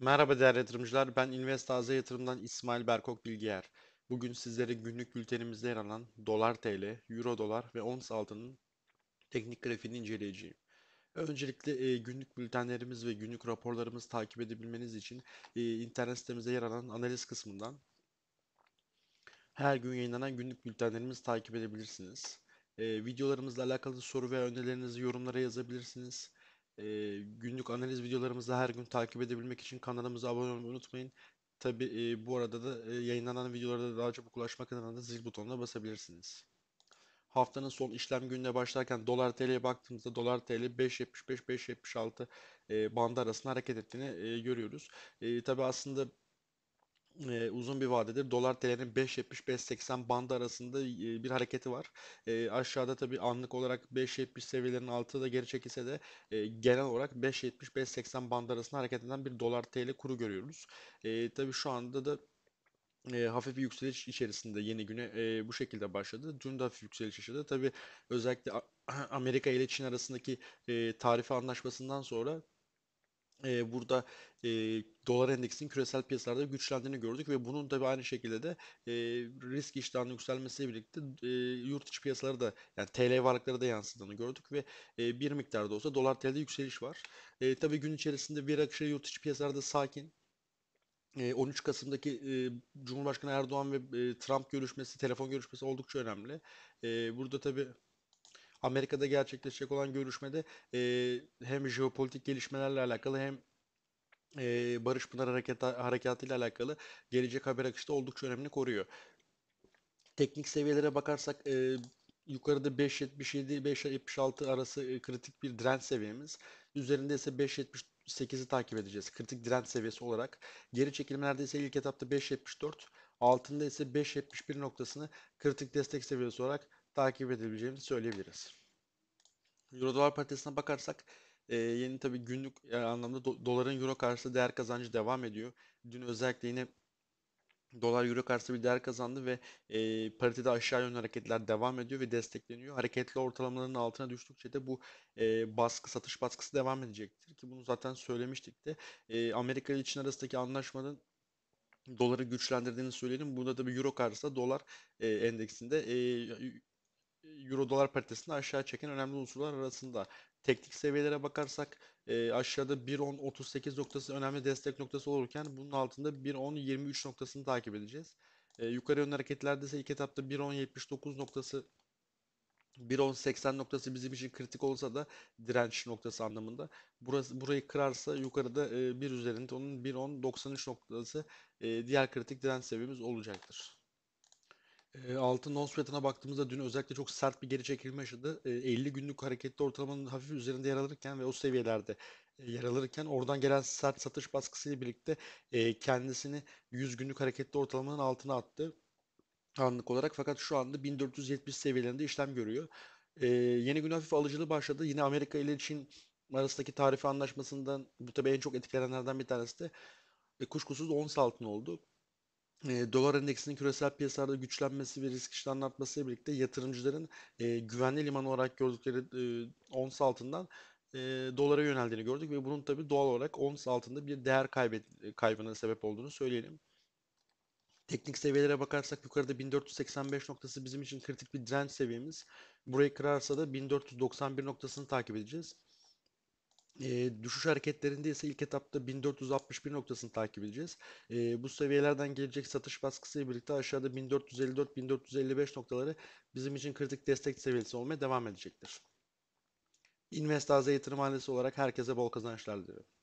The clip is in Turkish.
Merhaba değerli yatırımcılar, ben Invest İnvestaze Yatırım'dan İsmail Berkok Bilgiyer. Bugün sizlere günlük bültenimizde yer alan dolar TL, euro dolar ve ons altının teknik grafiğini inceleyeceğim. Öncelikle e, günlük bültenlerimiz ve günlük raporlarımız takip edebilmeniz için e, internet sitemizde yer alan analiz kısmından her gün yayınlanan günlük bültenlerimizi takip edebilirsiniz. E, videolarımızla alakalı soru ve önerilerinizi yorumlara yazabilirsiniz. E, günlük analiz videolarımızı her gün takip edebilmek için kanalımıza abone olmayı unutmayın. Tabi e, bu arada da e, yayınlanan videolarda daha çabuk ulaşmak adına da zil butonuna basabilirsiniz. Haftanın son işlem gününe başlarken dolar TL'ye baktığımızda dolar TL 5.75 5.76 e, bandı arasında hareket ettiğini e, görüyoruz. E, tabi aslında e, uzun bir vadedir. Dolar TL'nin 5.70-5.80 bandı arasında e, bir hareketi var. E, aşağıda tabii anlık olarak 5.70 seviyelerinin altı da geri çekilse de e, genel olarak 5.70-5.80 bandı arasında hareket eden bir dolar TL kuru görüyoruz. E, tabii şu anda da e, hafif bir yükseliş içerisinde yeni güne e, bu şekilde başladı. Dün de hafif yükseliş yaşadı. Tabii özellikle Amerika ile Çin arasındaki e, tarife anlaşmasından sonra e, burada e, dolar endeksinin küresel piyasalarda güçlendiğini gördük ve bunun da aynı şekilde de e, risk iştahının yükselmesiyle birlikte e, yurt içi piyasaları da yani TL varlıkları da yansıdığını gördük ve e, bir miktarda olsa dolar TL'de yükseliş var. E, tabii gün içerisinde bir akışı yurt içi piyasalarda sakin 13 Kasım'daki Cumhurbaşkanı Erdoğan ve Trump görüşmesi, telefon görüşmesi oldukça önemli. Burada tabii Amerika'da gerçekleşecek olan görüşmede e, hem jeopolitik gelişmelerle alakalı hem e, Barış Pınar Harekata, Harekatı ile alakalı gelecek haber akışı da oldukça önemli koruyor. Teknik seviyelere bakarsak e, yukarıda 5.77-5.76 arası e, kritik bir direnç seviyemiz. Üzerinde ise 5.78'i takip edeceğiz kritik direnç seviyesi olarak. Geri çekilmelerde ise ilk etapta 5.74 Altında ise 5.71 noktasını kritik destek seviyesi olarak takip edebileceğimizi söyleyebiliriz. Euro-Dolar paritesine bakarsak e, yeni tabi günlük e, anlamda do, doların euro karşısında değer kazancı devam ediyor. Dün özellikle yine dolar euro karşısında bir değer kazandı ve e, paritede aşağı yönlü hareketler devam ediyor ve destekleniyor. Hareketli ortalamaların altına düştükçe de bu e, baskı satış baskısı devam edecektir ki bunu zaten söylemiştik de e, Amerika ile Çin arasındaki anlaşmanın doları güçlendirdiğini söyleyelim. Burada da bir euro karşısında dolar e, endeksinde e, euro dolar paritesini aşağı çeken önemli unsurlar arasında. Teknik seviyelere bakarsak e, aşağıda 1.10.38 noktası önemli destek noktası olurken bunun altında 1.10.23 noktasını takip edeceğiz. E, yukarı yönlü hareketlerde ise ilk etapta 1.10.79 noktası 1.10.80 noktası bizim için kritik olsa da direnç noktası anlamında. Burası burayı kırarsa yukarıda e, bir üzerinde onun 1.10.93 noktası e, diğer kritik direnç seviyemiz olacaktır. E, altın ons fiyatına baktığımızda dün özellikle çok sert bir geri çekilme yaşadı. E, 50 günlük hareketli ortalamanın hafif üzerinde yer alırken ve o seviyelerde e, yer alırken oradan gelen sert satış baskısıyla birlikte e, kendisini 100 günlük hareketli ortalamanın altına attı anlık olarak fakat şu anda 1470 seviyelerinde işlem görüyor. E, yeni gün hafif alıcılığı başladı. Yine Amerika ile Çin arasındaki tarife anlaşmasından bu tabii en çok etkilenenlerden bir tanesi de e, kuşkusuz ons altın oldu. E, dolar endeksinin küresel piyasalarda güçlenmesi ve risk iştahının artmasıyla birlikte yatırımcıların e, güvenli liman olarak gördükleri e, ons altından e, dolara yöneldiğini gördük ve bunun tabii doğal olarak ons altında bir değer kaybet, e, kaybına sebep olduğunu söyleyelim. Teknik seviyelere bakarsak yukarıda 1485 noktası bizim için kritik bir direnç seviyemiz. Burayı kırarsa da 1491 noktasını takip edeceğiz. E, düşüş hareketlerinde ise ilk etapta 1461 noktasını takip edeceğiz. E, bu seviyelerden gelecek satış baskısı birlikte aşağıda 1454-1455 noktaları bizim için kritik destek seviyesi olmaya devam edecektir. Investaze yatırım hanesi olarak herkese bol kazançlar diliyorum.